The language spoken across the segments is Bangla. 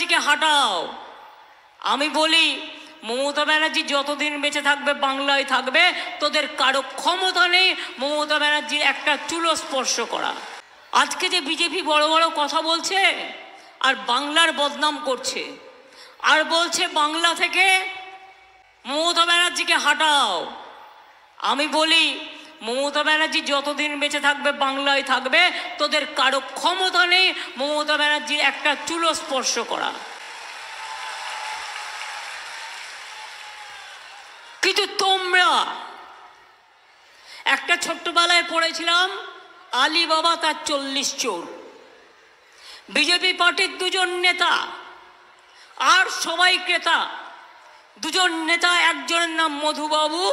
ব্যানার্জিকে হাটাও আমি বলি মমতা ব্যানার্জি যতদিন বেঁচে থাকবে বাংলায় থাকবে তোদের কারো ক্ষমতা নেই মমতা ব্যানার্জির একটা চুলো স্পর্শ করা আজকে যে বিজেপি বড় বড় কথা বলছে আর বাংলার বদনাম করছে আর বলছে বাংলা থেকে মমতা ব্যানার্জিকে হাটাও আমি বলি মমতা ব্যানার্জি যতদিন বেঁচে থাকবে বাংলায় থাকবে তোদের কারো ক্ষমতা নেই মমতা ব্যানার্জির একটা চুলো স্পর্শ করা কিন্তু তোমরা একটা ছোট্টবেলায় পড়েছিলাম আলী বাবা তার চল্লিশ চোর বিজেপি পার্টির দুজন নেতা আর সবাই ক্রেতা দুজন নেতা একজনের নাম মধুবাবু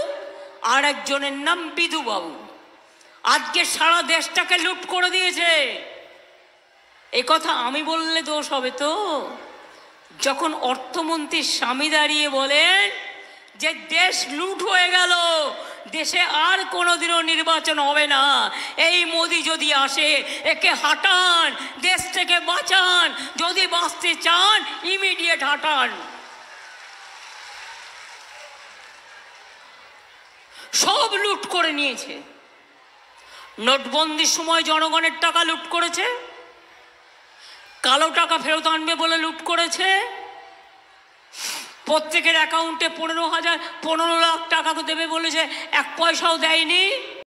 আর একজনের নাম বিধুবাবু আজকে সারা দেশটাকে লুট করে দিয়েছে এ কথা আমি বললে দোষ হবে তো যখন অর্থমন্ত্রী স্বামী দাঁড়িয়ে বলেন যে দেশ লুট হয়ে গেল দেশে আর কোনোদিনও নির্বাচন হবে না এই মোদি যদি আসে একে হাঁটান দেশ থেকে বাঁচান যদি বাঁচতে চান ইমিডিয়েট হাঁটান সব লুট করে নিয়েছে নোটবন্দির সময় জনগণের টাকা লুট করেছে কালো টাকা ফেরত আনবে বলে লুট করেছে প্রত্যেকের অ্যাকাউন্টে পনেরো হাজার পনেরো লাখ টাকা দেবে বলেছে এক পয়সাও দেয়নি